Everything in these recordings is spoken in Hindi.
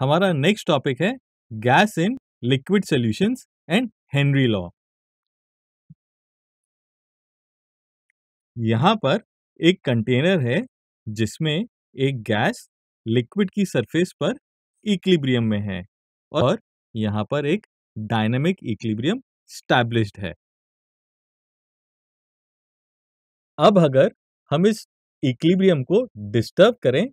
हमारा नेक्स्ट टॉपिक है gas in liquid solutions and Henry law यहाँ पर एक कंटेनर है जिसमें एक गैस लिक्विड की सरफेस पर इक्लिब्रियम में है और यहाँ पर एक डायनेमिक इक्लिब्रियम स्टैब्लिश्ड है अब अगर हम इस इक्लिब्रियम को डिस्टर्ब करें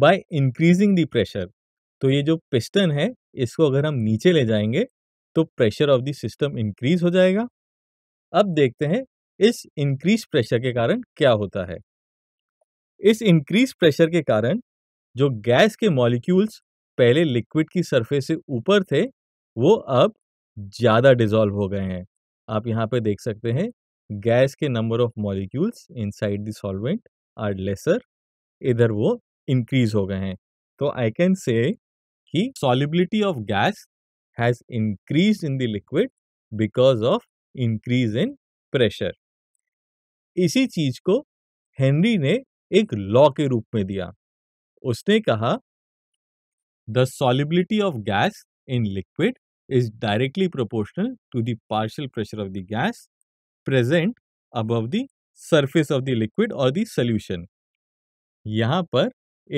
बाय इंक्रीजिंग द प्रेशर तो ये जो पिस्टन है इसको अगर हम नीचे ले जाएंगे तो pressure of the system increase हो जाएगा अब देखते हैं इस इंक्रीज प्रेशर के कारण क्या होता है इस इंक्रीज प्रेशर के कारण जो गैस के मॉलिक्यूल्स पहले लिक्विड की सरफेस से ऊपर थे वो अब ज़्यादा डिजोल्व हो गए हैं आप यहाँ पे देख सकते हैं गैस के number of molecules inside the solvent are lesser इधर वो इंक्रीज हो गए हैं तो आई कैन से कि solubility of gas has increase in the liquid because of increase in pressure इसी चीज को हेनरी ने एक लॉ के रूप में दिया उसने कहा the solubility of gas in liquid is directly proportional to the partial pressure of the gas present above the surface of the liquid और द सोल्यूशन पर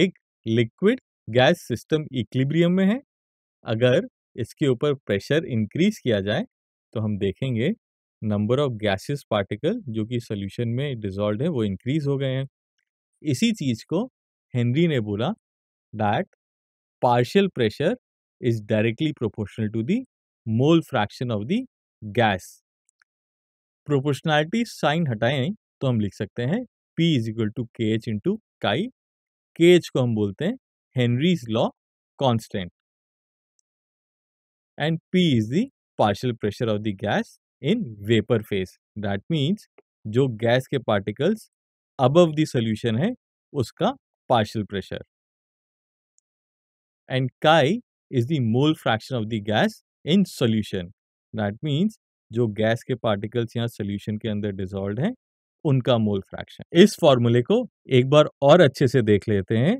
एक लिक्विड गैस सिस्टम इक्लिब्रियम में है अगर इसके ऊपर प्रेशर इंक्रीज किया जाए तो हम देखेंगे नंबर ऑफ गैसेस पार्टिकल जो कि सोल्यूशन में डिजॉल्व है वो इंक्रीज हो गए हैं इसी चीज़ को हेनरी ने बोला that partial pressure is directly proportional to the mole fraction of the gas proportionality sign हटाएं तो हम लिख सकते हैं P is equal to K H into chi K H को हम बोलते हैं Henry's law constant and P is the partial pressure of the gas in vapor phase. That means जो गैस के particles above the solution है उसका partial pressure. And chi is the mole fraction of the gas in solution. That means जो गैस के particles यहाँ solution के अंदर dissolved हैं उनका मोल फ्रैक्शन इस फॉर्मूले को एक बार और अच्छे से देख लेते हैं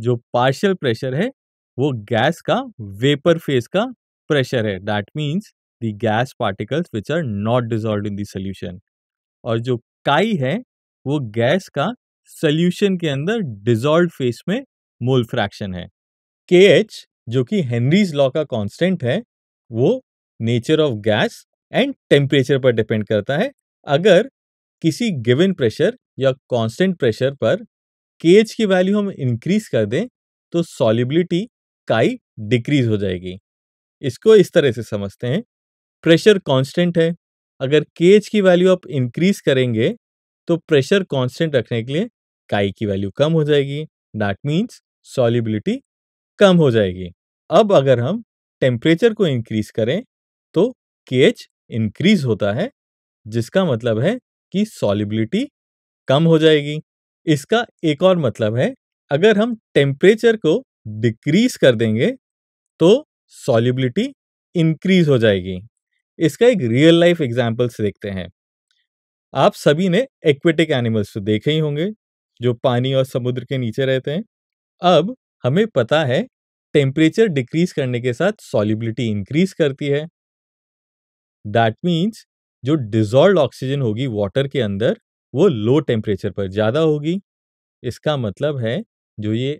जो पार्शियल प्रेशर है वो गैस का वेपर फेस का प्रेशर है that means the gas particles which are not dissolve in the solution और जो काई है वो गैस का सोल्यूशन के अंदर डिजॉल्व फेस में मोल फ्रैक्शन है के एच जो कि हेनरीज लॉ का कॉन्स्टेंट है वो nature of gas and temperature पर डिपेंड करता है अगर किसी गिवन प्रेशर या कॉन्स्टेंट प्रेशर पर के एच की वैल्यू हम इंक्रीज कर दें तो सॉलिबिलिटी काई डिक्रीज हो जाएगी इसको इस तरह से समझते हैं प्रेशर कांस्टेंट है अगर के एच की वैल्यू आप इंक्रीज करेंगे तो प्रेशर कांस्टेंट रखने के लिए काई की वैल्यू कम हो जाएगी डैट मीन्स सॉलिबिलिटी कम हो जाएगी अब अगर हम टेम्परेचर को इंक्रीज करें तो के एच इंक्रीज होता है जिसका मतलब है कि सॉलिबिलिटी कम हो जाएगी इसका एक और मतलब है अगर हम टेम्परेचर को डिक्रीज कर देंगे तो सॉल्युबिलिटी इंक्रीज हो जाएगी इसका एक रियल लाइफ एग्जाम्पल्स देखते हैं आप सभी ने एक्वेटिक एनिमल्स तो देखे ही होंगे जो पानी और समुद्र के नीचे रहते हैं अब हमें पता है टेम्परेचर डिक्रीज करने के साथ सॉल्युबिलिटी इंक्रीज करती है दैट मीन्स जो डिजॉल्व ऑक्सीजन होगी वाटर के अंदर वो लो टेम्परेचर पर ज़्यादा होगी इसका मतलब है जो ये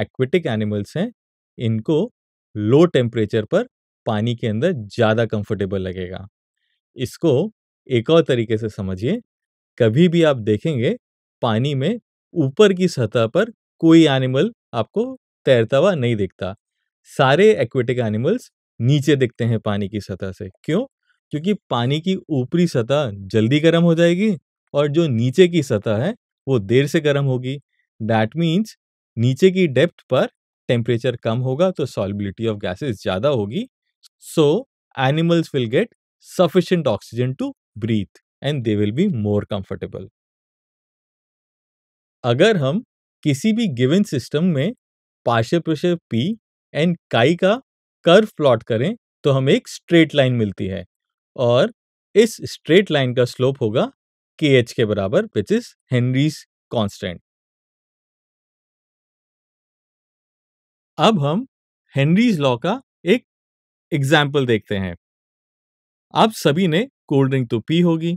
एक्वेटिक एनिमल्स हैं इनको लो टेम्परेचर पर पानी के अंदर ज़्यादा कंफर्टेबल लगेगा इसको एक और तरीके से समझिए कभी भी आप देखेंगे पानी में ऊपर की सतह पर कोई एनिमल आपको तैरता हुआ नहीं दिखता सारे एक्वेटिक एनिमल्स नीचे दिखते हैं पानी की सतह से क्यों क्योंकि पानी की ऊपरी सतह जल्दी गर्म हो जाएगी और जो नीचे की सतह है वो देर से गर्म होगी दैट मीन्स नीचे की डेप्थ पर टेम्परेचर कम होगा तो सॉलिबिलिटी ऑफ गैसेस ज़्यादा होगी so animals will get sufficient oxygen to breathe and they will be more comfortable अगर हम किसी भी गिवन सिस्टम में partial pressure P and chi का कर्व प्लॉट करें तो हमें एक स्ट्रेट लाइन मिलती है और इस स्ट्रेट लाइन का स्लोप होगा के एच के बराबर विच इज हेनरीज कॉन्स्टेंट अब हम हेनरीज लॉ का एक एग्जाम्पल देखते हैं आप सभी ने कोल्ड ड्रिंक तो पी होगी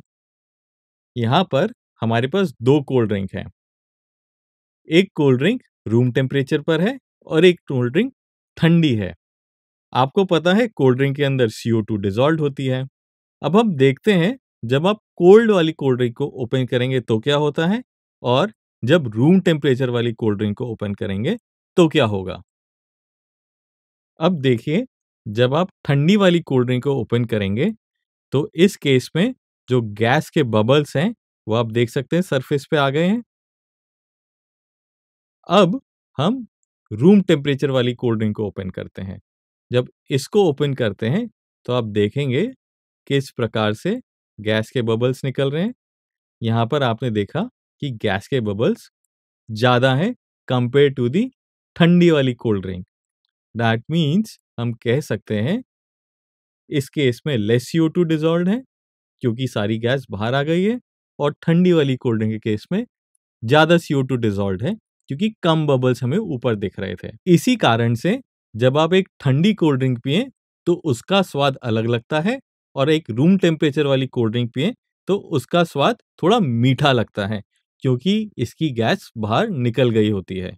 यहां पर हमारे पास दो कोल्ड ड्रिंक हैं एक कोल्ड ड्रिंक रूम टेम्परेचर पर है और एक कोल्ड ड्रिंक ठंडी है आपको पता है कोल्ड ड्रिंक के अंदर सीओ टू डिजॉल्व होती है अब हम देखते हैं जब आप कोल्ड वाली कोल्ड ड्रिंक को ओपन करेंगे तो क्या होता है और जब रूम टेम्परेचर वाली कोल्ड ड्रिंक को ओपन करेंगे तो क्या होगा अब देखिए जब आप ठंडी वाली कोल्ड ड्रिंक को ओपन करेंगे तो इस केस में जो गैस के बबल्स हैं वो आप देख सकते हैं सरफेस पे आ गए हैं अब हम रूम टेम्परेचर वाली कोल्ड ड्रिंक को ओपन करते हैं जब इसको ओपन करते हैं तो आप देखेंगे किस प्रकार से गैस के बबल्स निकल रहे हैं। यहाँ पर आपने देखा कि गैस के बबल्स ज़्यादा हैं कंपेयर टू दी ठंडी वाली कोल्ड ड्रिंक। दैट मीन्स हम कह सकते हैं इस केस में less C O two dissolve है क्योंकि सारी गैस बाहर आ गई है और ठंडी वाली कोल्ड ड्रिंक के केस में ज़्यादा सी ओ टू डिजॉल्व है क्योंकि कम बबल्स हमें ऊपर दिख रहे थे इसी कारण से जब आप एक ठंडी कोल्ड ड्रिंक पिए तो उसका स्वाद अलग लगता है और एक रूम टेम्परेचर वाली कोल्ड ड्रिंक पिए तो उसका स्वाद थोड़ा मीठा लगता है क्योंकि इसकी गैस बाहर निकल गई होती है।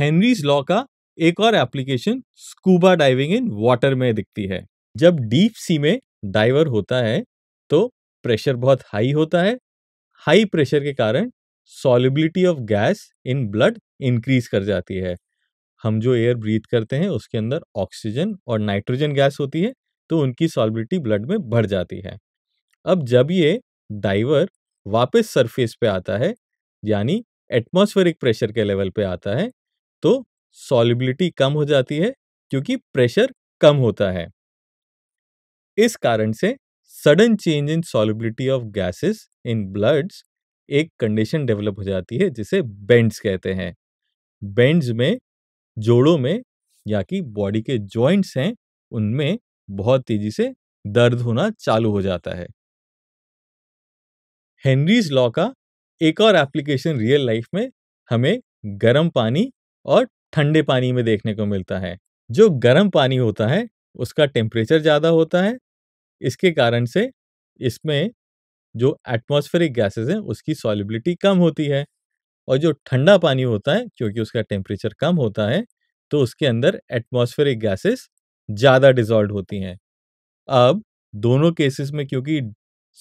हेनरीज़ लॉ का एक और application scuba diving in water में दिखती है। जब डीप सी में डाइवर होता है तो प्रेशर बहुत हाई होता है। हाई प्रेशर के कारण solubility of gas in blood increase कर जाती है। हम जो एयर ब्रीथ करते हैं उसके अंदर ऑक्सीजन और नाइट्रोजन गैस होती है तो उनकी सॉलिबिलिटी ब्लड में बढ़ जाती है अब जब ये डाइवर वापस सरफेस पे आता है यानी एटमॉस्फेरिक प्रेशर के लेवल पे आता है तो सॉलिबिलिटी कम हो जाती है क्योंकि प्रेशर कम होता है इस कारण से sudden change in solubility of gases in bloods एक कंडीशन डेवलप हो जाती है जिसे बेंड्स कहते हैं बेंड्स में जोड़ों में या कि बॉडी के जॉइंट्स हैं उनमें बहुत तेजी से दर्द होना चालू हो जाता है हेनरीज लॉ का एक और एप्लीकेशन रियल लाइफ में हमें गर्म पानी और ठंडे पानी में देखने को मिलता है जो गर्म पानी होता है उसका टेम्परेचर ज़्यादा होता है इसके कारण से इसमें जो एटमॉस्फेरिक गैसेस हैं उसकी सॉलिबिलिटी कम होती है और जो ठंडा पानी होता है क्योंकि उसका टेम्परेचर कम होता है तो उसके अंदर एटमॉस्फेरिक गैसेस ज़्यादा डिजॉल्व होती हैं अब दोनों केसेस में क्योंकि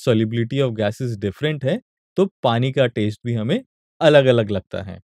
सॉलिबिलिटी ऑफ गैसेस डिफरेंट है तो पानी का टेस्ट भी हमें अलग अलग लगता है